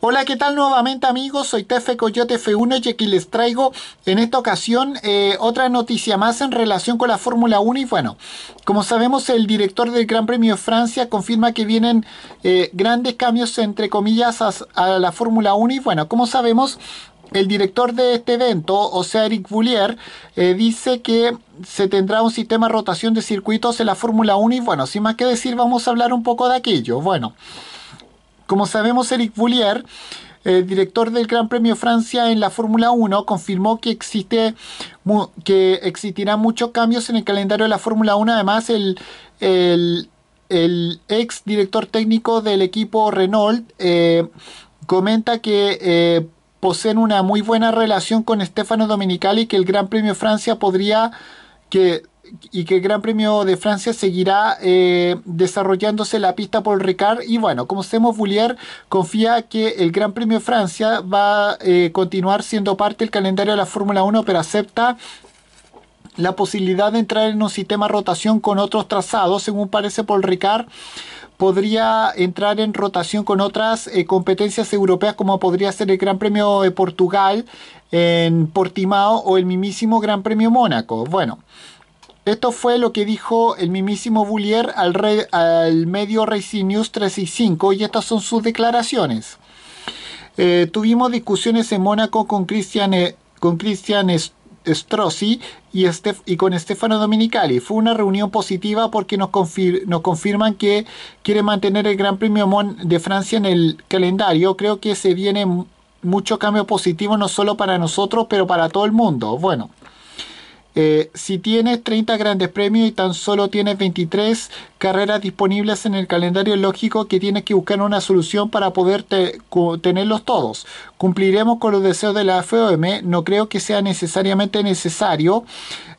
Hola, ¿qué tal nuevamente amigos? Soy Tefe Coyote F1 y aquí les traigo en esta ocasión eh, otra noticia más en relación con la Fórmula 1 y bueno, como sabemos el director del Gran Premio de Francia confirma que vienen eh, grandes cambios entre comillas a, la Fórmula 1 y bueno, como sabemos el director de este evento, o sea, Eric Boulier, eh, dice que se tendrá un sistema de rotación de circuitos en la Fórmula 1 y bueno, sin más que decir, vamos a hablar un poco de aquello. Bueno, como sabemos, Eric Boulier, eh, director del Gran Premio Francia en la Fórmula 1, confirmó que, existe, que existirán muchos cambios en el calendario de la Fórmula 1. Además, el, el, ex director técnico del equipo Renault eh, comenta que eh, poseen una muy buena relación con Stefano Domenicali y que el Gran Premio Francia podría que y que el Gran Premio de Francia seguirá eh, desarrollándose la pista por Ricard. Y bueno, como sabemos, Boulier confía que el Gran Premio de Francia va a eh, continuar siendo parte del calendario de la Fórmula 1, pero acepta la posibilidad de entrar en un sistema de rotación con otros trazados, según parece Paul Ricard podría entrar en rotación con otras eh, competencias europeas como podría ser el Gran Premio de Portugal en Portimao o el mismísimo Gran Premio Mónaco. Bueno, esto fue lo que dijo el mismísimo Bullier al, medio Racing News 365 y estas son sus declaraciones. Eh, tuvimos discusiones en Mónaco con Christian, con Christian Strozzi y, y con Stefano Dominicali. Fue una reunión positiva porque nos, nos confirman que quiere mantener el Gran Premio de Francia en el calendario. Creo que se viene mucho cambio positivo no solo para nosotros, pero para todo el mundo. Bueno, eh, si tienes 30 grandes premios y tan solo tienes 23 carreras disponibles en el calendario, es lógico que tienes que buscar una solución para poder tenerlos todos. Cumpliremos con los deseos de la FOM. No creo que sea necesariamente necesario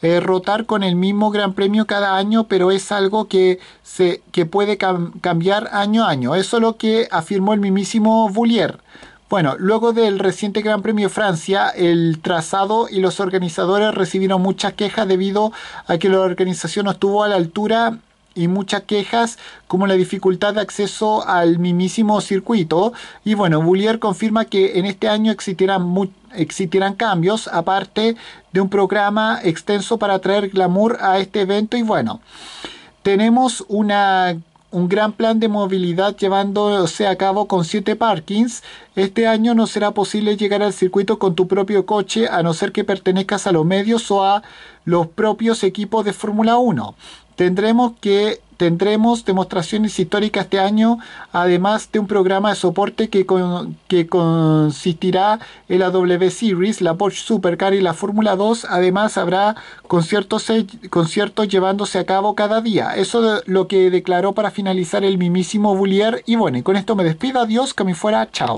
eh, rotar con el mismo gran premio cada año, pero es algo que, se, puede cambiar año a año. Eso es lo que afirmó el mismísimo Boulier. Bueno, luego del reciente Gran Premio Francia, el trazado y los organizadores recibieron muchas quejas debido a que la organización no estuvo a la altura y muchas quejas como la dificultad de acceso al mismísimo circuito. Y bueno, Bullier confirma que en este año existirán, existirán cambios, aparte de un programa extenso para traer glamour a este evento. Y bueno, tenemos una un gran plan de movilidad llevándose a cabo con siete parkings. Este año no será posible llegar al circuito con tu propio coche a no ser que pertenezcas a los medios o a los propios equipos de Fórmula 1. Tendremos que tendremos demostraciones históricas este año, además de un programa de soporte que, que consistirá en la W Series, la Porsche Supercar y la Fórmula 2. Además, habrá conciertos, eh, conciertos llevándose a cabo cada día. Eso es lo que declaró para finalizar el mimísimo Bullier. Y bueno, y con esto me despido. Adiós, que me fuera. Chao.